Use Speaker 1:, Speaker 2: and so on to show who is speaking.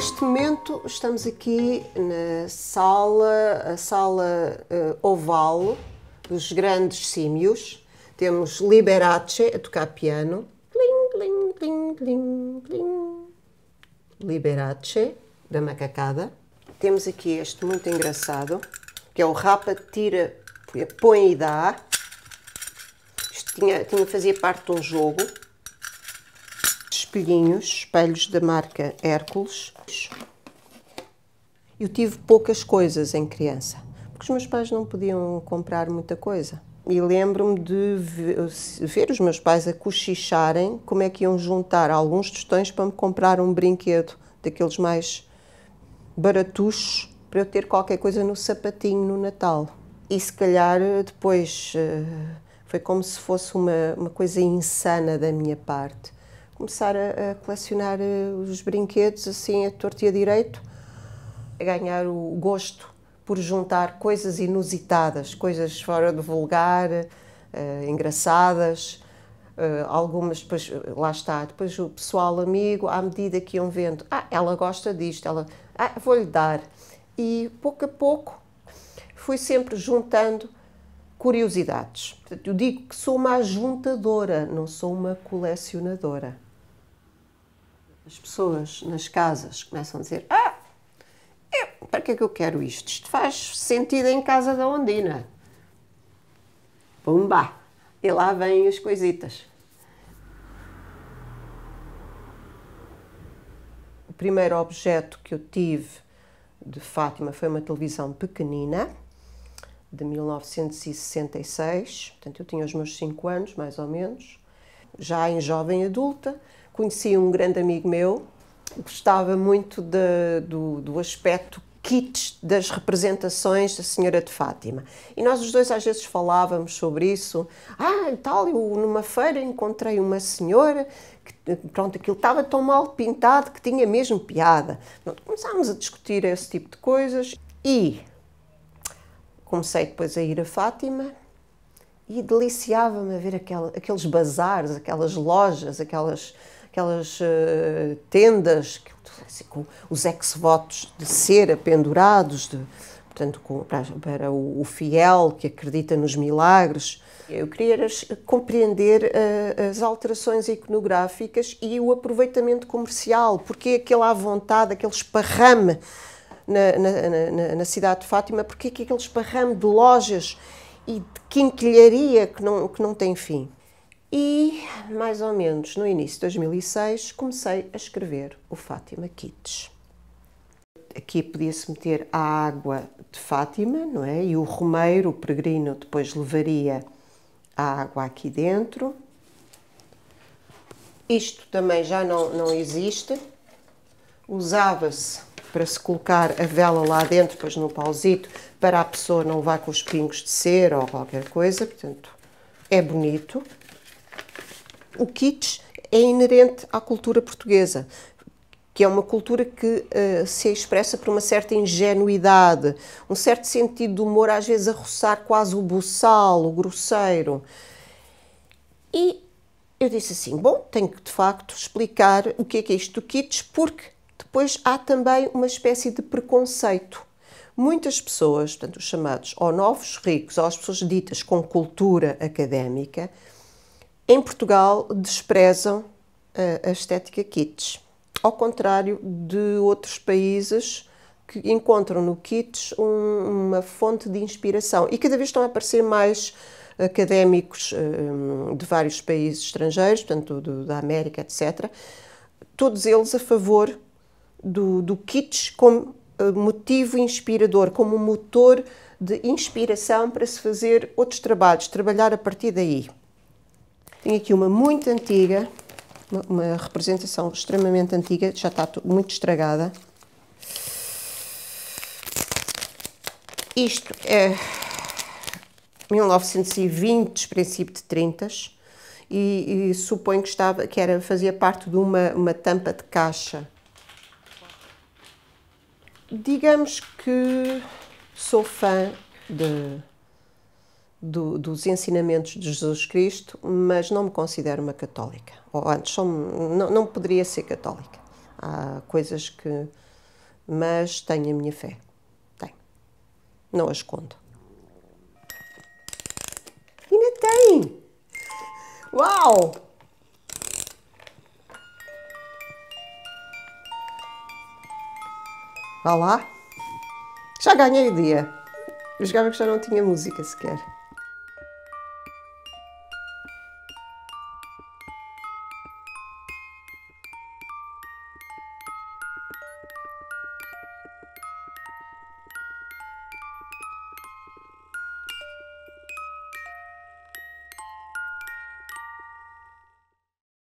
Speaker 1: Neste momento estamos aqui na sala, a sala uh, oval dos grandes símios. Temos Liberace a tocar piano. Liberace, da macacada. Temos aqui este muito engraçado, que é o Rapa Tira, Põe e Dá. Isto tinha, tinha, fazia parte de um jogo espelhinhos, espelhos da marca Hércules. Eu tive poucas coisas em criança, porque os meus pais não podiam comprar muita coisa. E lembro-me de ver os meus pais a cochicharem como é que iam juntar alguns tostões para me comprar um brinquedo daqueles mais baratuchos para eu ter qualquer coisa no sapatinho no Natal. E se calhar eh, depois eh, foi como se fosse uma, uma coisa insana da minha parte começar a, a colecionar eh, os brinquedos assim a torto e a direito, a ganhar o gosto por juntar coisas inusitadas, coisas fora do vulgar, uh, engraçadas, uh, algumas depois, lá está, depois o pessoal amigo, à medida que iam vendo, ah, ela gosta disto, ela, ah, vou-lhe dar. E pouco a pouco fui sempre juntando curiosidades. Portanto, eu digo que sou uma ajuntadora, não sou uma colecionadora as pessoas nas casas começam a dizer: Ah, eu, para que é que eu quero isto? Isto faz sentido em casa da Ondina. Pumba! E lá vêm as coisitas. O primeiro objeto que eu tive de Fátima foi uma televisão pequenina, de 1966. Portanto, eu tinha os meus 5 anos, mais ou menos. Já em jovem adulta, conheci um grande amigo meu, gostava muito de, do, do aspecto kits das representações da Senhora de Fátima. E nós os dois às vezes falávamos sobre isso. Ah, tal, eu numa feira encontrei uma senhora que, pronto, aquilo estava tão mal pintado que tinha mesmo piada. Pronto, começámos a discutir esse tipo de coisas e comecei depois a ir a Fátima e deliciava-me a ver aquela, aqueles bazares, aquelas lojas, aquelas, aquelas uh, tendas, assim, com os ex-votos de cera pendurados, de, portanto, com, para, para o, o, fiel que acredita nos milagres. Eu queria compreender uh, as alterações iconográficas e o aproveitamento comercial, porque aquele à vontade, aquele esparrame na, na, na, na cidade de Fátima, porque é que aquele esparrame de lojas e de quinquilharia que não, que não tem fim. E, mais ou menos no início de 2006, comecei a escrever o Fátima Kits Aqui podia-se meter a água de Fátima, não é? E o romeiro, o peregrino, depois levaria a água aqui dentro. Isto também já não, não existe. Usava-se para se colocar a vela lá dentro, depois num pauzito, para a pessoa não vá com os pingos de cera ou qualquer coisa, portanto, é bonito. O kits é inerente à cultura portuguesa, que é uma cultura que uh, se expressa por uma certa ingenuidade, um certo sentido de humor, às vezes a roçar quase o buçal, o grosseiro. E eu disse assim: bom, tenho que de facto explicar o que é, que é isto do kits, porque pois há também uma espécie de preconceito. Muitas pessoas, portanto, os chamados ou novos ricos, ou as pessoas ditas com cultura académica, em Portugal desprezam eh, a estética kits, ao contrário de outros países que encontram no kits um, uma fonte de inspiração. E cada vez estão a aparecer mais académicos um, eh, de vários países estrangeiros, portanto do, da América, etc., todos eles a favor do, do como eh, motivo inspirador, como motor de inspiração para se fazer outros trabalhos, trabalhar a partir daí. Tenho aqui uma muito antiga, uma, uma representação extremamente antiga, já está muito estragada. Isto é 1920, princípio de 30 e, e suponho que, estava, que era, fazia parte de uma, uma tampa de caixa digamos que sou fã de, do, dos ensinamentos de Jesus Cristo, mas não me considero uma católica. Ou antes, não, não poderia ser católica. Há coisas que. Mas tenho a minha fé. Tenho. Não a escondo. Ainda tem! Uau! Vá lá. Já ganhei o dia. Eu jogava que já não tinha música sequer.